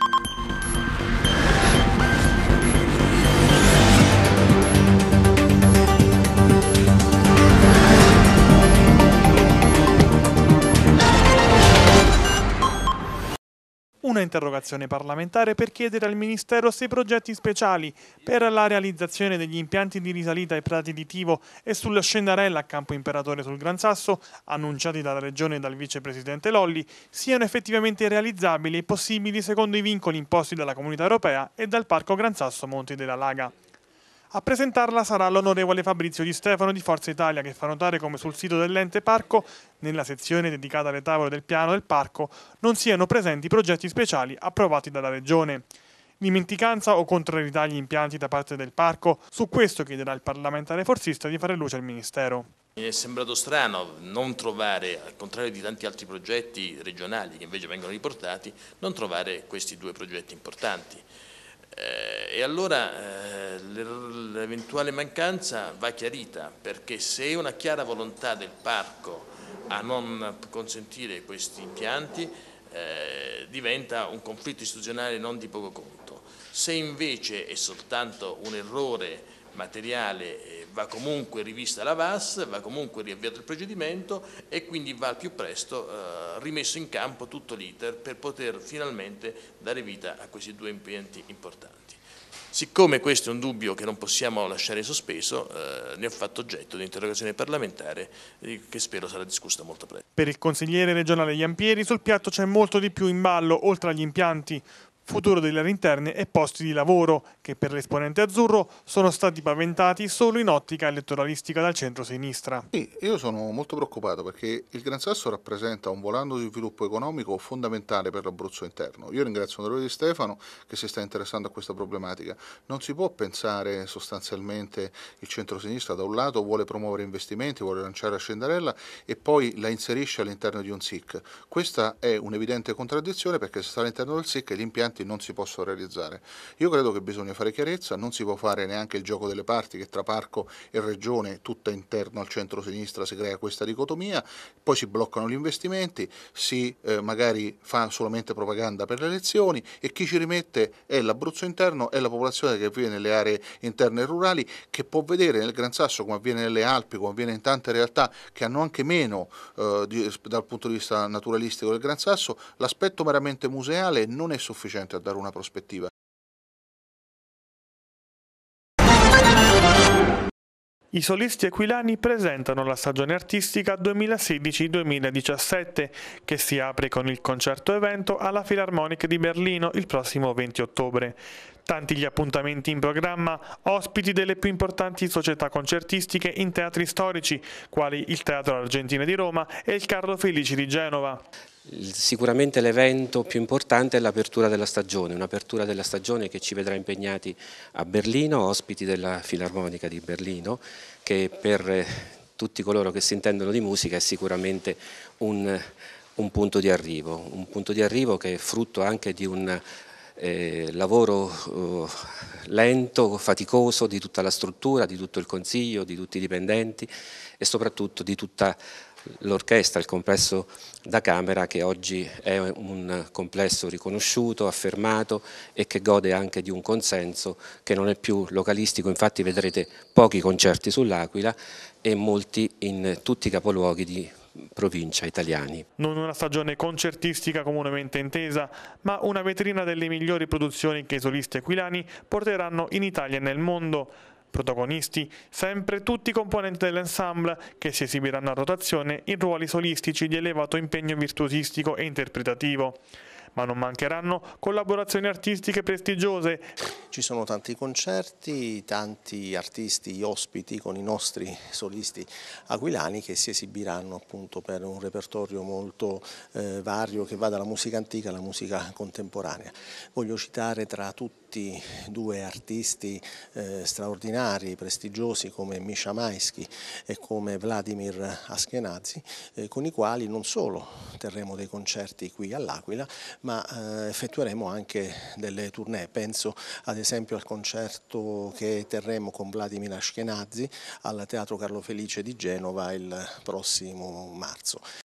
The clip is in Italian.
you interrogazione parlamentare per chiedere al Ministero se i progetti speciali per la realizzazione degli impianti di risalita ai Prati di Tivo e sulla Scendarella a Campo Imperatore sul Gran Sasso, annunciati dalla Regione e dal Vicepresidente Lolli, siano effettivamente realizzabili e possibili secondo i vincoli imposti dalla Comunità Europea e dal Parco Gran Sasso Monti della Laga. A presentarla sarà l'onorevole Fabrizio Di Stefano di Forza Italia che fa notare come sul sito dell'ente parco, nella sezione dedicata alle tavole del piano del parco, non siano presenti progetti speciali approvati dalla Regione. Dimenticanza o contrarietà agli impianti da parte del parco? Su questo chiederà il parlamentare forzista di fare luce al Ministero. Mi è sembrato strano non trovare, al contrario di tanti altri progetti regionali che invece vengono riportati, non trovare questi due progetti importanti. Eh, e allora eh, l'eventuale mancanza va chiarita perché se è una chiara volontà del parco a non consentire questi impianti eh, diventa un conflitto istituzionale non di poco conto. Se invece è soltanto un errore materiale eh, va comunque rivista la VAS, va comunque riavviato il procedimento e quindi va al più presto eh, rimesso in campo tutto l'iter per poter finalmente dare vita a questi due impianti importanti. Siccome questo è un dubbio che non possiamo lasciare in sospeso, eh, ne ho fatto oggetto di interrogazione parlamentare eh, che spero sarà discussa molto presto. Per il consigliere regionale Iampieri sul piatto c'è molto di più in ballo, oltre agli impianti futuro delle aree interne e posti di lavoro, che per l'esponente azzurro sono stati paventati solo in ottica elettoralistica dal centro-sinistra. Sì, io sono molto preoccupato perché il Gran Sasso rappresenta un volano di sviluppo economico fondamentale per l'Abruzzo interno. Io ringrazio l'onorevole Di Stefano che si sta interessando a questa problematica. Non si può pensare sostanzialmente il centro-sinistra da un lato vuole promuovere investimenti, vuole lanciare la Scendarella e poi la inserisce all'interno di un SIC. Questa è un'evidente contraddizione perché se sta all'interno del SIC gli impianti progetti non si possono realizzare. Io credo che bisogna fare chiarezza, non si può fare neanche il gioco delle parti che tra Parco e Regione, tutta interno al centro-sinistra, si crea questa dicotomia, poi si bloccano gli investimenti, si eh, magari fa solamente propaganda per le elezioni e chi ci rimette è l'Abruzzo interno, è la popolazione che vive nelle aree interne e rurali, che può vedere nel Gran Sasso, come avviene nelle Alpi, come avviene in tante realtà che hanno anche meno eh, di, dal punto di vista naturalistico del Gran Sasso, l'aspetto meramente museale non è sufficiente sicuramente a dare una prospettiva. I solisti aquilani presentano la stagione artistica 2016-2017 che si apre con il concerto evento alla Filarmonica di Berlino il prossimo 20 ottobre. Tanti gli appuntamenti in programma, ospiti delle più importanti società concertistiche in teatri storici, quali il Teatro Argentina di Roma e il Carlo Felici di Genova. Sicuramente l'evento più importante è l'apertura della stagione, un'apertura della stagione che ci vedrà impegnati a Berlino, ospiti della Filarmonica di Berlino, che per eh, tutti coloro che si intendono di musica è sicuramente un, un punto di arrivo, un punto di arrivo che è frutto anche di un eh, lavoro eh, lento, faticoso di tutta la struttura, di tutto il consiglio, di tutti i dipendenti e soprattutto di tutta l'orchestra, il complesso da camera che oggi è un complesso riconosciuto, affermato e che gode anche di un consenso che non è più localistico, infatti vedrete pochi concerti sull'Aquila e molti in tutti i capoluoghi di provincia italiani. Non una stagione concertistica comunemente intesa, ma una vetrina delle migliori produzioni che i solisti aquilani porteranno in Italia e nel mondo. Protagonisti sempre tutti i componenti dell'ensemble che si esibiranno a rotazione in ruoli solistici di elevato impegno virtuosistico e interpretativo ma non mancheranno collaborazioni artistiche prestigiose. Ci sono tanti concerti, tanti artisti ospiti con i nostri solisti aquilani che si esibiranno appunto per un repertorio molto eh, vario che va dalla musica antica alla musica contemporanea. Voglio citare tra tutti tutti due artisti eh, straordinari, prestigiosi come Misha Maischi e come Vladimir Askenazzi, eh, con i quali non solo terremo dei concerti qui all'Aquila, ma eh, effettueremo anche delle tournée. Penso ad esempio al concerto che terremo con Vladimir Askenazzi al Teatro Carlo Felice di Genova il prossimo marzo.